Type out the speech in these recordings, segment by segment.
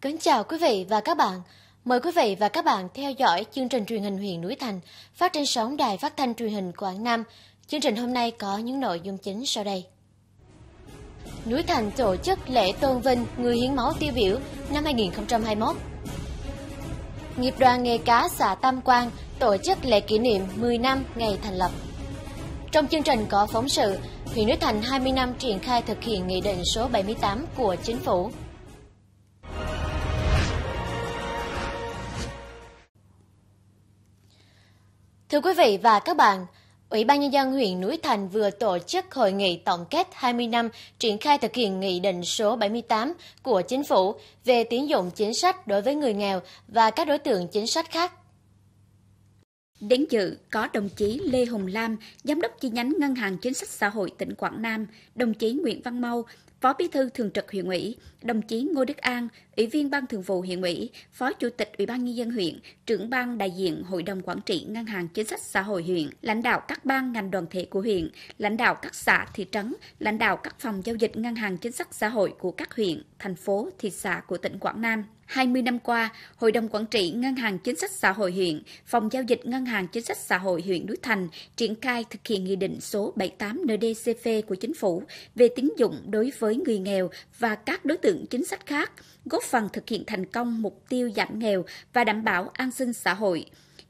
Kính chào quý vị và các bạn. Mời quý vị và các bạn theo dõi chương trình truyền hình huyện núi Thành phát trên sóng đài phát thanh truyền hình Quảng Nam. Chương trình hôm nay có những nội dung chính sau đây. Núi Thành tổ chức lễ tôn vinh người hiến máu tiêu biểu năm 2021. Nghiệp đoàn nghề cá xã Tam Quang tổ chức lễ kỷ niệm 10 năm ngày thành lập. Trong chương trình có phóng sự, huyện núi Thành 20 năm triển khai thực hiện nghị định số 78 của chính phủ Thưa quý vị và các bạn, Ủy ban Nhân dân huyện Núi Thành vừa tổ chức hội nghị tổng kết 20 năm triển khai thực hiện Nghị định số 78 của Chính phủ về tín dụng chính sách đối với người nghèo và các đối tượng chính sách khác. Đến dự có đồng chí Lê Hồng Lam, Giám đốc chi nhánh Ngân hàng Chính sách Xã hội tỉnh Quảng Nam, đồng chí Nguyễn Văn Mau, Phó Bí thư Thường trực huyện ủy, đồng chí Ngô Đức An, Ủy viên Ban Thường vụ huyện ủy, Phó Chủ tịch Ủy ban Nhân dân huyện, trưởng ban đại diện Hội đồng Quản trị Ngân hàng Chính sách Xã hội huyện, lãnh đạo các ban ngành đoàn thể của huyện, lãnh đạo các xã, thị trấn, lãnh đạo các phòng giao dịch Ngân hàng Chính sách Xã hội của các huyện, thành phố, thị xã của tỉnh Quảng Nam 20 năm qua, Hội đồng Quản trị Ngân hàng Chính sách Xã hội huyện, Phòng Giao dịch Ngân hàng Chính sách Xã hội huyện Núi Thành triển khai thực hiện Nghị định số 78 NDCP của Chính phủ về tín dụng đối với người nghèo và các đối tượng chính sách khác, góp phần thực hiện thành công mục tiêu giảm nghèo và đảm bảo an sinh xã hội.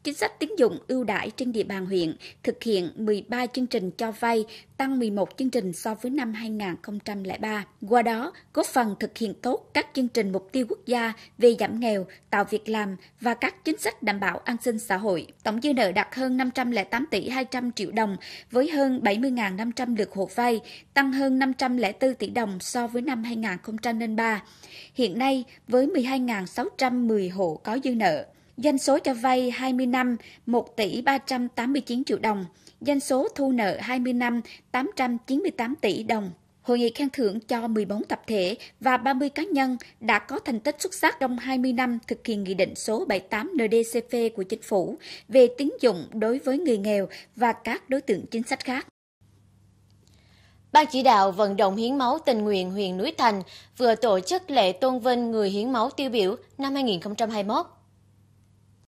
Chính sách tín dụng ưu đãi trên địa bàn huyện thực hiện 13 chương trình cho vay, tăng 11 chương trình so với năm 2003. Qua đó, góp phần thực hiện tốt các chương trình mục tiêu quốc gia về giảm nghèo, tạo việc làm và các chính sách đảm bảo an sinh xã hội. Tổng dư nợ đạt hơn 508 tỷ 200 triệu đồng với hơn 70.500 lượt hộ vay, tăng hơn 504 tỷ đồng so với năm 2003. Hiện nay, với 12.610 hộ có dư nợ doanh số cho vay 20 năm 1 tỷ 389 triệu đồng, doanh số thu nợ 20 năm 898 tỷ đồng. Hội nghị khen thưởng cho 14 tập thể và 30 cá nhân đã có thành tích xuất sắc trong 20 năm thực hiện Nghị định số 78 NDCP của Chính phủ về tín dụng đối với người nghèo và các đối tượng chính sách khác. Ban chỉ đạo vận động hiến máu tình nguyện huyện Núi Thành vừa tổ chức lễ tôn vinh người hiến máu tiêu biểu năm 2021.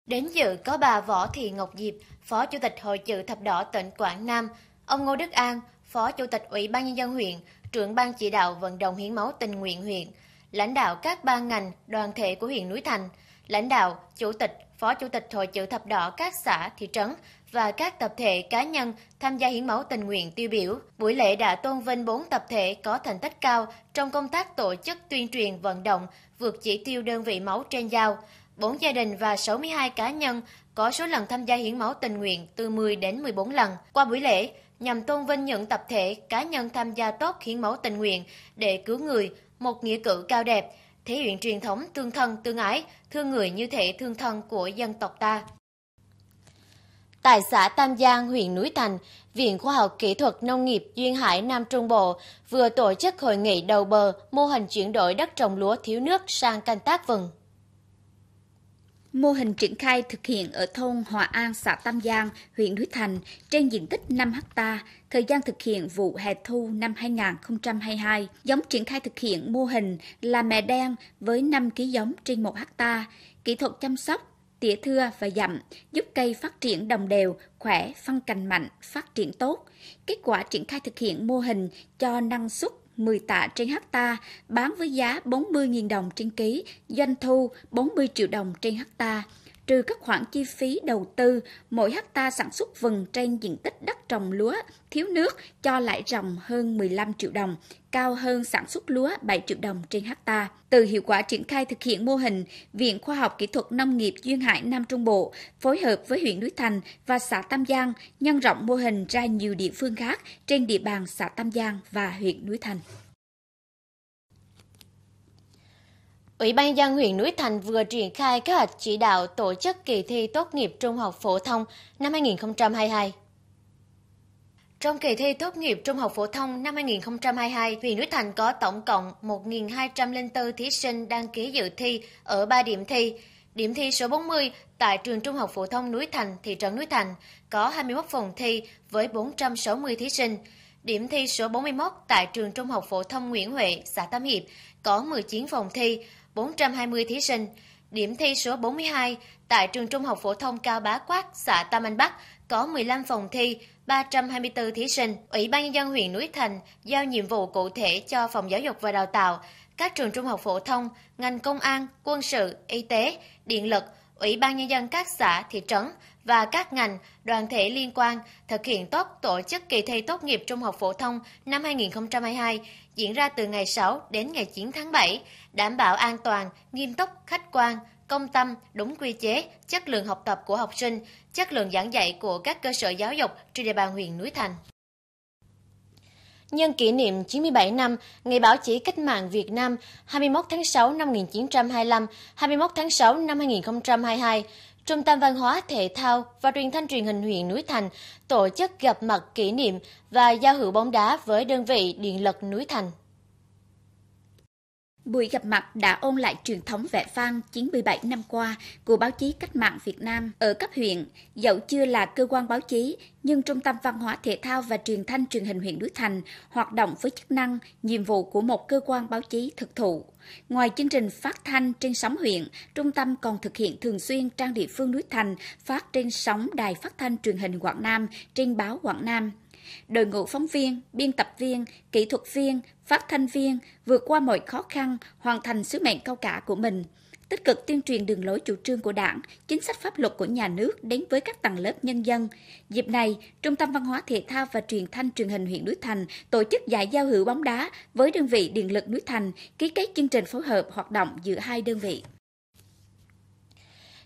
Đến dự có bà Võ Thị Ngọc Diệp, Phó Chủ tịch Hội chữ thập đỏ tỉnh Quảng Nam, ông Ngô Đức An, Phó Chủ tịch Ủy ban Nhân dân huyện, trưởng ban chỉ đạo vận động hiến máu tình nguyện huyện, lãnh đạo các ban ngành, đoàn thể của huyện Núi Thành, lãnh đạo, chủ tịch, phó chủ tịch Hội chữ thập đỏ các xã, thị trấn và các tập thể cá nhân tham gia hiến máu tình nguyện tiêu biểu. Buổi lễ đã tôn vinh 4 tập thể có thành tích cao trong công tác tổ chức tuyên truyền vận động vượt chỉ tiêu đơn vị máu trên giao, 4 gia đình và 62 cá nhân có số lần tham gia hiến máu tình nguyện từ 10 đến 14 lần. Qua buổi lễ, nhằm tôn vinh những tập thể, cá nhân tham gia tốt hiến máu tình nguyện để cứu người, một nghĩa cử cao đẹp, thể hiện truyền thống tương thân tương ái, thương người như thể thương thân của dân tộc ta. Tại xã Tam Giang, huyện Núi Thành, Viện Khoa học Kỹ thuật Nông nghiệp Duyên Hải Nam Trung Bộ vừa tổ chức hội nghị đầu bờ mô hình chuyển đổi đất trồng lúa thiếu nước sang canh tác vừng. Mô hình triển khai thực hiện ở thôn Hòa An, xã Tam Giang, huyện Núi Thành trên diện tích 5 ha, thời gian thực hiện vụ hè thu năm 2022. Giống triển khai thực hiện mô hình là mè đen với 5 kg giống trên 1 ha, kỹ thuật chăm sóc, tỉa thưa và dặm giúp cây phát triển đồng đều, khỏe, phân cành mạnh, phát triển tốt. Kết quả triển khai thực hiện mô hình cho năng suất 10 tạ trên hecta bán với giá 40.000 đồng trên ký, doanh thu 40 triệu đồng trên hecta trừ các khoản chi phí đầu tư, mỗi hecta sản xuất vừng trên diện tích đất trồng lúa thiếu nước cho lại ròng hơn 15 triệu đồng, cao hơn sản xuất lúa 7 triệu đồng trên hecta. Từ hiệu quả triển khai thực hiện mô hình, Viện Khoa học Kỹ thuật Nông nghiệp Duyên Hải Nam Trung Bộ phối hợp với huyện Núi Thành và xã Tam Giang nhân rộng mô hình ra nhiều địa phương khác trên địa bàn xã Tam Giang và huyện Núi Thành. Ủy ban dân huyện Núi Thành vừa triển khai kế hoạch chỉ đạo tổ chức kỳ thi tốt nghiệp trung học phổ thông năm 2022. Trong kỳ thi tốt nghiệp trung học phổ thông năm 2022, huyện Núi Thành có tổng cộng 1.204 thí sinh đăng ký dự thi ở 3 điểm thi. Điểm thi số 40 tại trường Trung học phổ thông Núi Thành, thị trấn Núi Thành có 21 phòng thi với 460 thí sinh. Điểm thi số 41 tại trường Trung học phổ thông Nguyễn Huệ, xã Tam Hiệp có 19 phòng thi, 420 thí sinh. Điểm thi số 42 tại trường Trung học phổ thông Cao Bá Quát, xã Tam Anh Bắc có 15 phòng thi, 324 thí sinh. Ủy ban nhân dân huyện Núi Thành giao nhiệm vụ cụ thể cho phòng giáo dục và đào tạo, các trường trung học phổ thông, ngành công an, quân sự, y tế, điện lực, Ủy ban nhân dân các xã, thị trấn và các ngành, đoàn thể liên quan thực hiện tốt tổ chức kỳ thi tốt nghiệp trung học phổ thông năm 2022 diễn ra từ ngày 6 đến ngày 9 tháng 7, đảm bảo an toàn, nghiêm túc, khách quan, công tâm, đúng quy chế, chất lượng học tập của học sinh, chất lượng giảng dạy của các cơ sở giáo dục trên địa bàn huyện Núi Thành. Nhân kỷ niệm 97 năm Ngày Báo chí Cách mạng Việt Nam 21 tháng 6 năm 1925, 21 tháng 6 năm 2022, Trung tâm Văn hóa Thể thao và Truyền thanh truyền hình huyện Núi Thành tổ chức gặp mặt kỷ niệm và giao hữu bóng đá với đơn vị Điện lực Núi Thành. Buổi gặp mặt đã ôn lại truyền thống vẻ vang 97 năm qua của báo chí cách mạng Việt Nam ở cấp huyện. Dẫu chưa là cơ quan báo chí, nhưng Trung tâm Văn hóa Thể thao và Truyền thanh truyền hình huyện Núi Thành hoạt động với chức năng, nhiệm vụ của một cơ quan báo chí thực thụ. Ngoài chương trình phát thanh trên sóng huyện, trung tâm còn thực hiện thường xuyên trang địa phương Núi Thành phát trên sóng đài phát thanh truyền hình Quảng Nam, trên báo Quảng Nam – Đội ngũ phóng viên, biên tập viên, kỹ thuật viên, phát thanh viên vượt qua mọi khó khăn, hoàn thành sứ mệnh cao cả của mình tích cực tuyên truyền đường lối chủ trương của đảng, chính sách pháp luật của nhà nước đến với các tầng lớp nhân dân. Dịp này, Trung tâm Văn hóa Thể thao và Truyền thanh truyền hình huyện Núi Thành tổ chức giải giao hữu bóng đá với đơn vị Điện lực Núi Thành, ký kết chương trình phối hợp hoạt động giữa hai đơn vị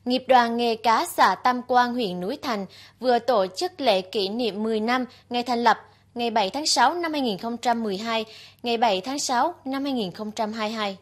nghiệp đoàn nghề cá xã Tam Quang, huyện Núi Thành vừa tổ chức lễ kỷ niệm 10 năm ngày thành lập ngày 7 tháng 6 năm 2012, ngày 7 tháng 6 năm 2022.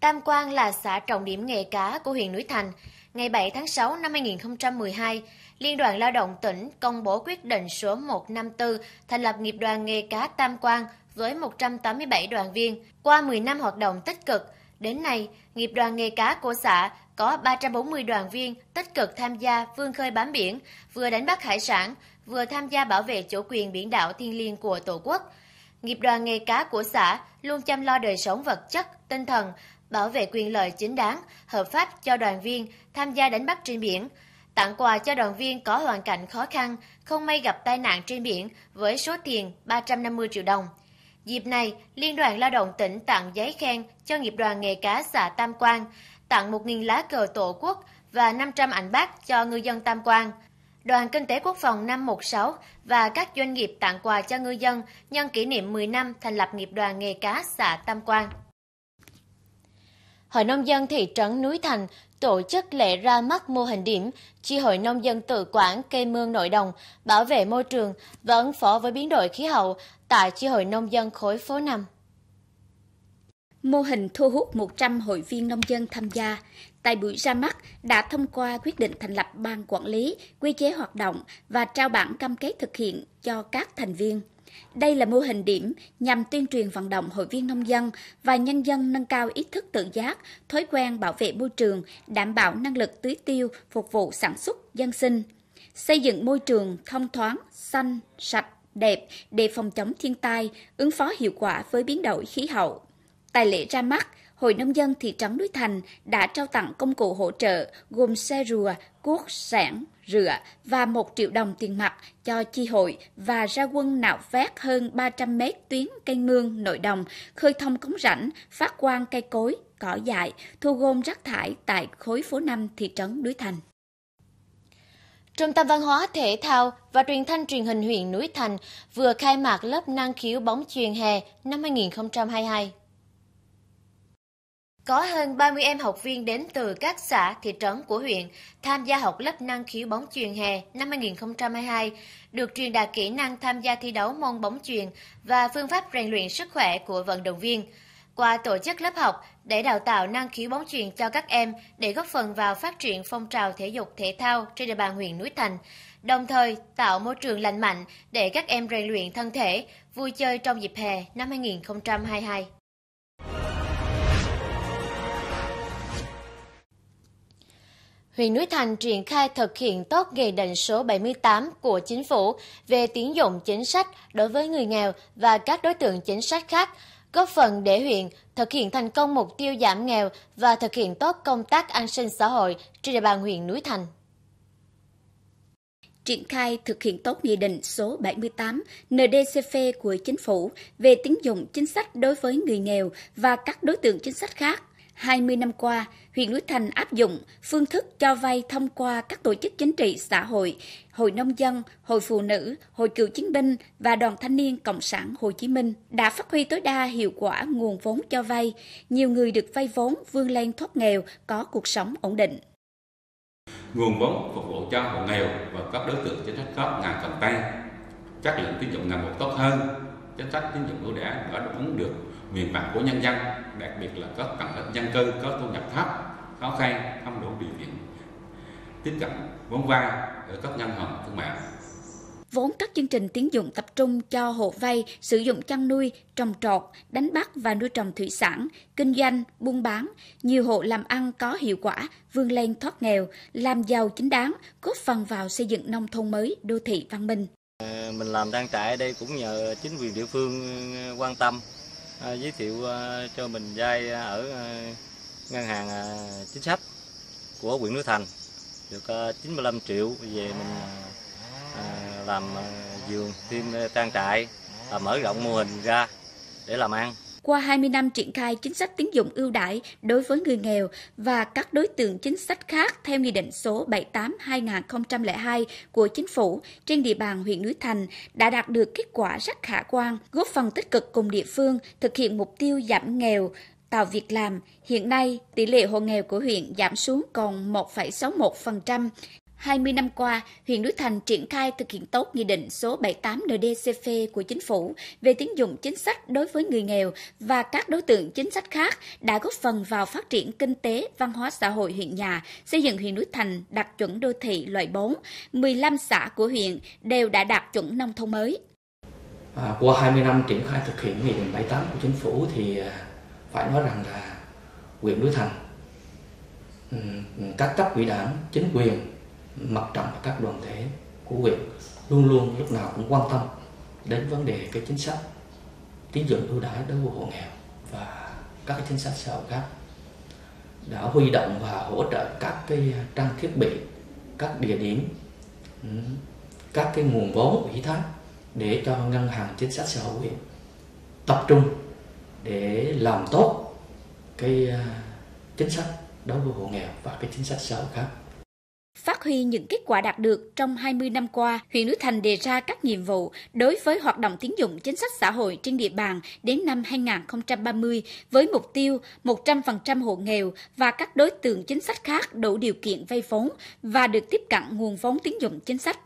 Tam Quang là xã trọng điểm nghề cá của huyện Núi Thành. Ngày 7 tháng 6 năm 2012, Liên đoàn Lao động tỉnh công bố quyết định số 154 thành lập nghiệp đoàn nghề cá Tam Quang với 187 đoàn viên. Qua 10 năm hoạt động tích cực, Đến nay, nghiệp đoàn nghề cá của xã có 340 đoàn viên tích cực tham gia vươn khơi bám biển, vừa đánh bắt hải sản, vừa tham gia bảo vệ chủ quyền biển đảo thiêng liêng của Tổ quốc. Nghiệp đoàn nghề cá của xã luôn chăm lo đời sống vật chất, tinh thần, bảo vệ quyền lợi chính đáng, hợp pháp cho đoàn viên tham gia đánh bắt trên biển, tặng quà cho đoàn viên có hoàn cảnh khó khăn, không may gặp tai nạn trên biển với số tiền 350 triệu đồng. Dịp này, Liên đoàn Lao động tỉnh tặng giấy khen cho nghiệp đoàn nghề cá xã Tam Quang, tặng 1.000 lá cờ tổ quốc và 500 ảnh bác cho ngư dân Tam Quang. Đoàn Kinh tế Quốc phòng 516 và các doanh nghiệp tặng quà cho ngư dân nhân kỷ niệm 10 năm thành lập nghiệp đoàn nghề cá xã Tam Quang. Hội nông dân thị trấn Núi Thành tổ chức lễ ra mắt mô hình điểm chi hội nông dân tự quản cây mương nội đồng, bảo vệ môi trường và ứng phó với biến đổi khí hậu tại chi hội nông dân khối phố 5. Mô hình thu hút 100 hội viên nông dân tham gia. Tại buổi ra mắt đã thông qua quyết định thành lập ban quản lý, quy chế hoạt động và trao bản cam kết thực hiện cho các thành viên. Đây là mô hình điểm nhằm tuyên truyền vận động hội viên nông dân và nhân dân nâng cao ý thức tự giác, thói quen bảo vệ môi trường, đảm bảo năng lực tưới tiêu, phục vụ sản xuất, dân sinh. Xây dựng môi trường thông thoáng, xanh, sạch, đẹp để phòng chống thiên tai, ứng phó hiệu quả với biến đổi khí hậu. Tài lệ ra mắt Hội Nông dân thị trấn Núi Thành đã trao tặng công cụ hỗ trợ gồm xe rùa, cuốc, sản, rửa và 1 triệu đồng tiền mặt cho chi hội và ra quân nạo vét hơn 300 mét tuyến canh mương nội đồng, khơi thông cống rãnh, phát quang cây cối, cỏ dại, thu gom rác thải tại khối phố 5 thị trấn Núi Thành. Trung tâm Văn hóa Thể thao và Truyền thanh Truyền hình huyện Núi Thành vừa khai mạc lớp năng khiếu bóng chuyền hè năm 2022 có hơn 30 em học viên đến từ các xã, thị trấn của huyện tham gia học lớp năng khiếu bóng truyền hè năm 2022, được truyền đạt kỹ năng tham gia thi đấu môn bóng truyền và phương pháp rèn luyện sức khỏe của vận động viên. Qua tổ chức lớp học để đào tạo năng khiếu bóng truyền cho các em để góp phần vào phát triển phong trào thể dục thể thao trên địa bàn huyện Núi Thành, đồng thời tạo môi trường lành mạnh để các em rèn luyện thân thể, vui chơi trong dịp hè năm 2022. huyện Núi Thành triển khai thực hiện tốt Nghị định số 78 của Chính phủ về tín dụng chính sách đối với người nghèo và các đối tượng chính sách khác, góp phần để huyện thực hiện thành công mục tiêu giảm nghèo và thực hiện tốt công tác an sinh xã hội trên địa bàn huyện Núi Thành triển khai thực hiện tốt Nghị định số 78 NDCP của Chính phủ về tín dụng chính sách đối với người nghèo và các đối tượng chính sách khác 20 năm qua, huyện Núi Thành áp dụng phương thức cho vay thông qua các tổ chức chính trị xã hội, hội nông dân, hội phụ nữ, hội cựu chiến binh và đoàn thanh niên Cộng sản Hồ Chí Minh đã phát huy tối đa hiệu quả nguồn vốn cho vay. Nhiều người được vay vốn vươn lên thoát nghèo, có cuộc sống ổn định. Nguồn vốn phục vụ cho hộ nghèo và các đối tượng chính sách khác ngành cầm tay. Chất lượng tín dụng ngày một tốt hơn, chính sách tín dụng ưu đãi đã đáp ứng được nguyện vọng của nhân dân đặc biệt là các tầng lớp dân cư có thu nhập thấp khó khăn không đủ điều kiện tiếp cận vốn vay ở các ngân hàng thương mại vốn các chương trình tín dụng tập trung cho hộ vay sử dụng chăn nuôi, trồng trọt, đánh bắt và nuôi trồng thủy sản, kinh doanh, buôn bán, nhiều hộ làm ăn có hiệu quả, vươn lên thoát nghèo, làm giàu chính đáng, góp phần vào xây dựng nông thôn mới, đô thị văn minh. Mình làm trang trại ở đây cũng nhờ chính quyền địa phương ờ, quan tâm, à, giới thiệu à, cho mình vay à, ở à, ngân hàng à, chính sách của huyện Núi Thành được à, 95 triệu về mình à, à làm à, giường thêm à, trang trại và mở rộng mô hình ra để làm ăn qua 20 năm triển khai chính sách tín dụng ưu đãi đối với người nghèo và các đối tượng chính sách khác theo Nghị định số 78-2002 của Chính phủ trên địa bàn huyện Núi Thành đã đạt được kết quả rất khả quan, góp phần tích cực cùng địa phương thực hiện mục tiêu giảm nghèo, tạo việc làm. Hiện nay, tỷ lệ hộ nghèo của huyện giảm xuống còn 1,61%, 20 năm qua, huyện Núi Thành triển khai thực hiện tốt Nghị định số 78 NDCP của Chính phủ về tín dụng chính sách đối với người nghèo và các đối tượng chính sách khác đã góp phần vào phát triển kinh tế, văn hóa xã hội huyện nhà, xây dựng huyện Núi Thành đạt chuẩn đô thị loại 4. 15 xã của huyện đều đã đạt chuẩn nông thôn mới. À, qua 20 năm triển khai thực hiện Nghị định 78 của Chính phủ thì à, phải nói rằng là huyện Núi Thành các cấp ủy đảng, chính quyền mặt trận và các đoàn thể của huyện luôn luôn lúc nào cũng quan tâm đến vấn đề cái chính sách tín dụng ưu đãi đối với hộ nghèo và các cái chính sách xã hội khác đã huy động và hỗ trợ các cái trang thiết bị các địa điểm ừ, các cái nguồn vốn ủy thác để cho ngân hàng chính sách xã hội huyện tập trung để làm tốt cái à, chính sách đối với hộ nghèo và cái chính sách xã hội khác Phát huy những kết quả đạt được trong 20 năm qua, huyện Núi Thành đề ra các nhiệm vụ đối với hoạt động tín dụng chính sách xã hội trên địa bàn đến năm 2030 với mục tiêu 100% hộ nghèo và các đối tượng chính sách khác đủ điều kiện vay vốn và được tiếp cận nguồn vốn tín dụng chính sách.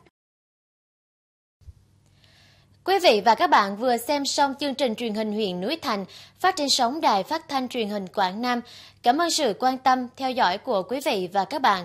Quý vị và các bạn vừa xem xong chương trình truyền hình huyện Núi Thành phát trên sóng đài phát thanh truyền hình Quảng Nam. Cảm ơn sự quan tâm, theo dõi của quý vị và các bạn.